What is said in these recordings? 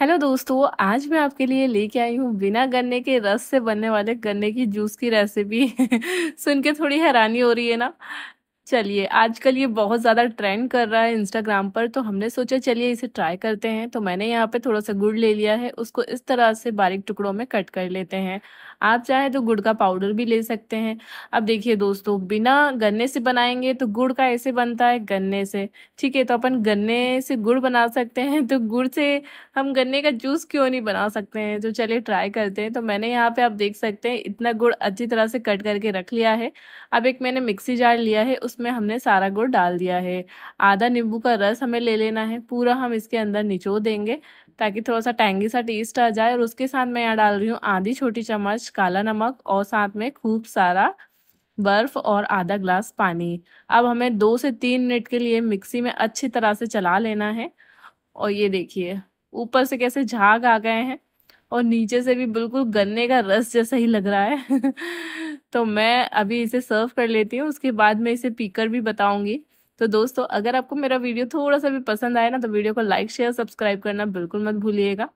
hello दोस्तों आज मैं आपके लिए लेके आई हूँ बिना गन्ने के रस से बनने वाले गन्ने की जूस की रेसिपी सुन के थोड़ी हैरानी हो रही है ना चलिए आजकल ये बहुत ज़्यादा ट्रेंड कर रहा है इंस्टाग्राम पर तो हमने सोचा चलिए इसे ट्राई करते हैं तो मैंने यहाँ पे थोड़ा सा गुड़ ले लिया है उसको इस तरह से बारीक टुकड़ों में कट कर लेते हैं आप चाहे तो गुड़ का पाउडर भी ले सकते हैं अब देखिए दोस्तों बिना गन्ने से बनाएंगे तो गुड़ का ऐसे बनता है गन्ने से ठीक है तो अपन गन्ने से गुड़ बना सकते हैं तो गुड़ से हम गन्ने का जूस क्यों नहीं बना सकते हैं तो चलिए ट्राई करते हैं तो मैंने यहाँ पर आप देख सकते हैं इतना गुड़ अच्छी तरह से कट करके रख लिया है अब एक मैंने मिक्सी जार लिया है उस उसमें हमने सारा गुड़ डाल दिया है आधा नींबू का रस हमें ले लेना है पूरा हम इसके अंदर निचो देंगे ताकि थोड़ा सा टैंगी सा टेस्ट आ जाए और उसके साथ मैं यहाँ डाल रही हूँ आधी छोटी चम्मच काला नमक और साथ में खूब सारा बर्फ और आधा ग्लास पानी अब हमें दो से तीन मिनट के लिए मिक्सी में अच्छी तरह से चला लेना है और ये देखिए ऊपर से कैसे झाग आ गए हैं और नीचे से भी बिल्कुल गन्ने का रस जैसा ही लग रहा है तो मैं अभी इसे सर्व कर लेती हूँ उसके बाद मैं इसे पीकर भी बताऊँगी तो दोस्तों अगर आपको मेरा वीडियो थोड़ा सा भी पसंद आए ना तो वीडियो को लाइक शेयर सब्सक्राइब करना बिल्कुल मत भूलिएगा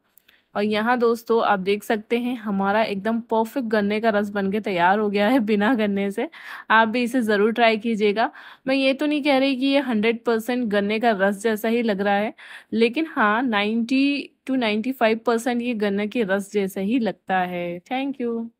और यहाँ दोस्तों आप देख सकते हैं हमारा एकदम परफेक्ट गन्ने का रस बन के तैयार हो गया है बिना गन्ने से आप भी इसे ज़रूर ट्राई कीजिएगा मैं ये तो नहीं कह रही कि ये हंड्रेड परसेंट गन्ने का रस जैसा ही लग रहा है लेकिन हाँ ninety two ninety five percent ये गन्ने के रस जैसा ही लगता है थैंक यू